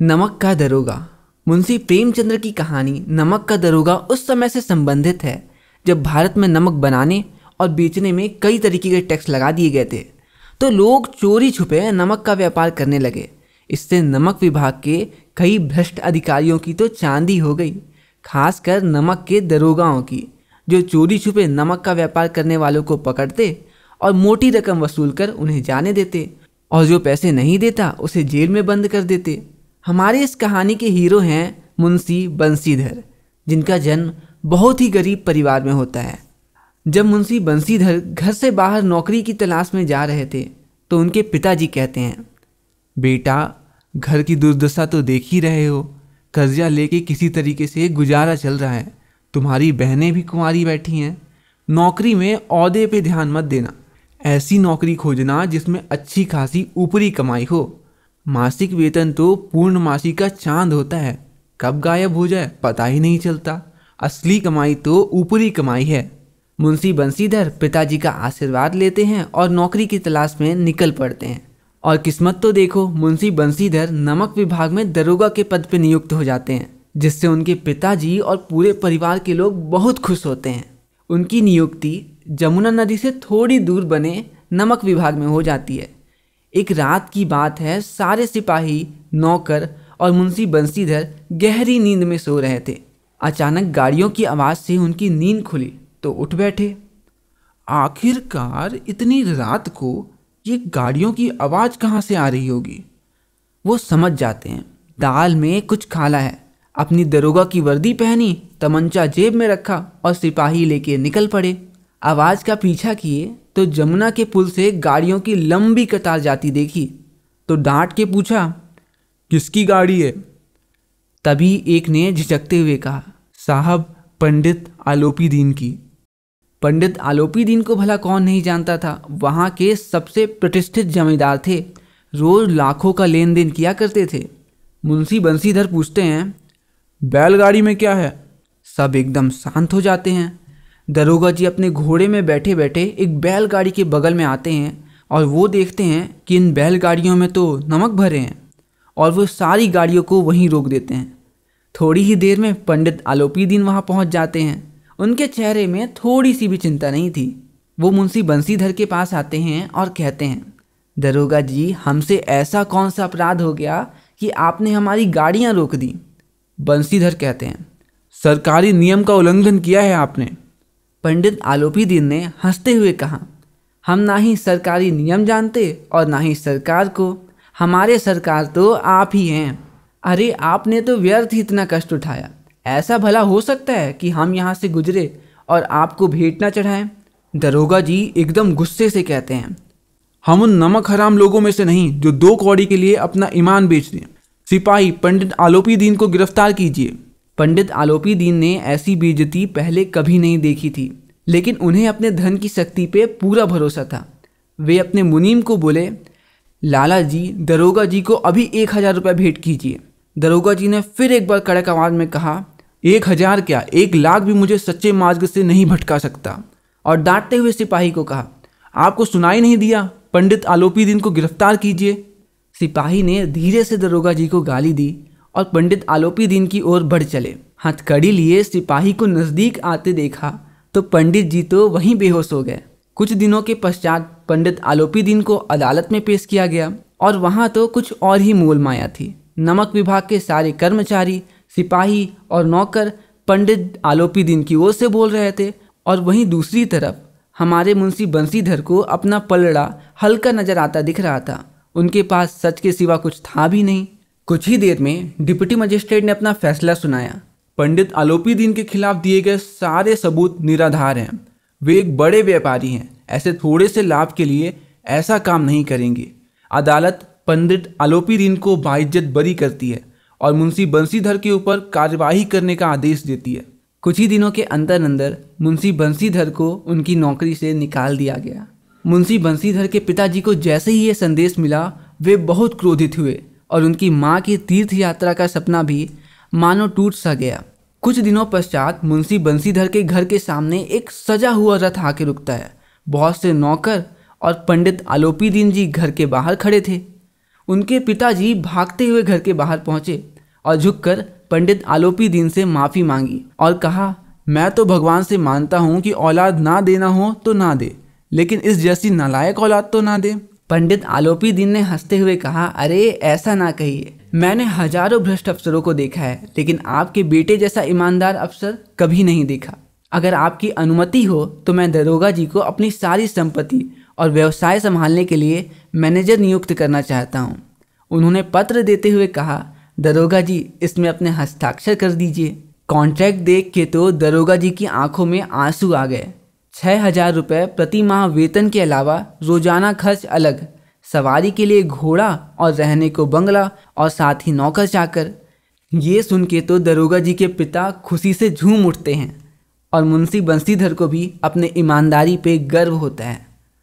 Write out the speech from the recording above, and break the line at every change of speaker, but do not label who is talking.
नमक का दरोगा मुंशी प्रेमचंद्र की कहानी नमक का दरोगा उस समय से संबंधित है जब भारत में नमक बनाने और बेचने में कई तरीके के टैक्स लगा दिए गए थे तो लोग चोरी छुपे नमक का व्यापार करने लगे इससे नमक विभाग के कई भ्रष्ट अधिकारियों की तो चांदी हो गई खासकर नमक के दरोगाओं की जो चोरी छुपे नमक का व्यापार करने वालों को पकड़ते और मोटी रकम वसूल कर उन्हें जाने देते और जो पैसे नहीं देता उसे जेल में बंद कर देते हमारी इस कहानी के हीरो हैं मुंशी बंसीधर जिनका जन्म बहुत ही गरीब परिवार में होता है जब मुंशी बंसीधर घर से बाहर नौकरी की तलाश में जा रहे थे तो उनके पिताजी कहते हैं बेटा घर की दुर्दशा तो देख ही रहे हो कर्जा लेके किसी तरीके से गुजारा चल रहा है तुम्हारी बहनें भी कुंवारी बैठी हैं नौकरी में औदे पे ध्यान मत देना ऐसी नौकरी खोजना जिसमें अच्छी खासी ऊपरी कमाई हो मासिक वेतन तो पूर्णमासी का चांद होता है कब गायब हो जाए पता ही नहीं चलता असली कमाई तो ऊपरी कमाई है मुंशी बंसीधर पिताजी का आशीर्वाद लेते हैं और नौकरी की तलाश में निकल पड़ते हैं और किस्मत तो देखो मुंशी बंसीधर नमक विभाग में दरोगा के पद पर नियुक्त हो जाते हैं जिससे उनके पिताजी और पूरे परिवार के लोग बहुत खुश होते हैं उनकी नियुक्ति जमुना नदी से थोड़ी दूर बने नमक विभाग में हो जाती है एक रात की बात है सारे सिपाही नौकर और मुंशी बंसीधर गहरी नींद में सो रहे थे अचानक गाड़ियों की आवाज़ से उनकी नींद खुली तो उठ बैठे आखिरकार इतनी रात को ये गाड़ियों की आवाज़ कहाँ से आ रही होगी वो समझ जाते हैं दाल में कुछ खाला है अपनी दरोगा की वर्दी पहनी तमंचा जेब में रखा और सिपाही लेके निकल पड़े आवाज़ का पीछा किए तो जमुना के पुल से गाड़ियों की लंबी कतार जाती देखी तो डांट के पूछा किसकी गाड़ी है तभी एक ने झिझकते हुए कहा साहब पंडित आलोपी दीन की पंडित आलोपी दीन को भला कौन नहीं जानता था वहाँ के सबसे प्रतिष्ठित जमींदार थे रोज़ लाखों का लेन देन किया करते थे मुंशी बंसीधर पूछते हैं बैलगाड़ी में क्या है सब एकदम शांत हो जाते हैं दरोगा जी अपने घोड़े में बैठे बैठे एक बैलगाड़ी के बगल में आते हैं और वो देखते हैं कि इन बैलगाड़ियों में तो नमक भरे हैं और वो सारी गाड़ियों को वहीं रोक देते हैं थोड़ी ही देर में पंडित आलोपी दिन वहाँ पहुँच जाते हैं उनके चेहरे में थोड़ी सी भी चिंता नहीं थी वो मुंशी बंसीधर के पास आते हैं और कहते हैं दरोगा जी हमसे ऐसा कौन सा अपराध हो गया कि आपने हमारी गाड़ियाँ रोक दी बंसीधर कहते हैं सरकारी नियम का उल्लंघन किया है आपने पंडित आलोपी दीन ने हंसते हुए कहा हम ना ही सरकारी नियम जानते और ना ही सरकार को हमारे सरकार तो आप ही हैं अरे आपने तो व्यर्थ ही इतना कष्ट उठाया ऐसा भला हो सकता है कि हम यहाँ से गुजरे और आपको भेंट ना चढ़ाएं दरोगा जी एकदम गुस्से से कहते हैं हम उन नमक हराम लोगों में से नहीं जो दो कौड़ी के लिए अपना ईमान बेच दें सिपाही पंडित आलोपी दीन को गिरफ्तार कीजिए पंडित आलोपी दीन ने ऐसी बेजती पहले कभी नहीं देखी थी लेकिन उन्हें अपने धन की शक्ति पे पूरा भरोसा था वे अपने मुनीम को बोले लाला जी दरोगा जी को अभी एक हज़ार रुपये भेंट कीजिए दरोगा जी ने फिर एक बार कड़क आवाज़ में कहा एक हज़ार क्या एक लाख भी मुझे सच्चे मार्ग से नहीं भटका सकता और डांटते हुए सिपाही को कहा आपको सुनाई नहीं दिया पंडित आलोपी दिन को गिरफ्तार कीजिए सिपाही ने धीरे से दरोगा जी को गाली दी और पंडित आलोपी दीन की ओर बढ़ चले हथकड़ी लिए सिपाही को नज़दीक आते देखा तो पंडित जी तो वहीं बेहोश हो गए कुछ दिनों के पश्चात पंडित आलोपी दीन को अदालत में पेश किया गया और वहाँ तो कुछ और ही मोल माया थी नमक विभाग के सारे कर्मचारी सिपाही और नौकर पंडित आलोपी दीन की ओर से बोल रहे थे और वहीं दूसरी तरफ हमारे मुंशी बंसीधर को अपना पलड़ा हल्का नजर आता दिख रहा था उनके पास सच के सिवा कुछ था भी नहीं कुछ ही देर में डिप्टी मजिस्ट्रेट ने अपना फैसला सुनाया पंडित आलोपी दीन के खिलाफ दिए गए सारे सबूत निराधार हैं वे एक बड़े व्यापारी हैं ऐसे थोड़े से लाभ के लिए ऐसा काम नहीं करेंगे अदालत पंडित आलोपी दीन को बाइज्जत बरी करती है और मुंशी बंसीधर के ऊपर कार्यवाही करने का आदेश देती है कुछ ही दिनों के अंदर अंदर मुंशी बंसीधर को उनकी नौकरी से निकाल दिया गया मुंशी बंसीधर के पिताजी को जैसे ही ये संदेश मिला वे बहुत क्रोधित हुए और उनकी माँ की तीर्थ यात्रा का सपना भी मानो टूट सा गया कुछ दिनों पश्चात मुंशी बंसीधर के घर के सामने एक सजा हुआ रथ आके रुकता है बहुत से नौकर और पंडित आलोपी दीन जी घर के बाहर खड़े थे उनके पिताजी भागते हुए घर के बाहर पहुंचे और झुककर पंडित आलोपी दीन से माफ़ी मांगी और कहा मैं तो भगवान से मानता हूँ कि औलाद ना देना हो तो ना दे लेकिन इस जैसी नालायक औलाद तो ना दे पंडित आलोपी दीन ने हंसते हुए कहा अरे ऐसा ना कहिए मैंने हजारों भ्रष्ट अफसरों को देखा है लेकिन आपके बेटे जैसा ईमानदार अफसर कभी नहीं देखा अगर आपकी अनुमति हो तो मैं दरोगा जी को अपनी सारी संपत्ति और व्यवसाय संभालने के लिए मैनेजर नियुक्त करना चाहता हूँ उन्होंने पत्र देते हुए कहा दरोगा जी इसमें अपने हस्ताक्षर कर दीजिए कॉन्ट्रैक्ट देख के तो दरोगा जी की आंखों में आंसू आ गए छः हजार रुपये प्रति माह वेतन के अलावा रोजाना खर्च अलग सवारी के लिए घोड़ा और रहने को बंगला और साथ ही नौकर चाकर ये सुन के तो दरोगा जी के पिता खुशी से झूम उठते हैं और मुंशी बंसीधर को भी अपने ईमानदारी पे गर्व होता है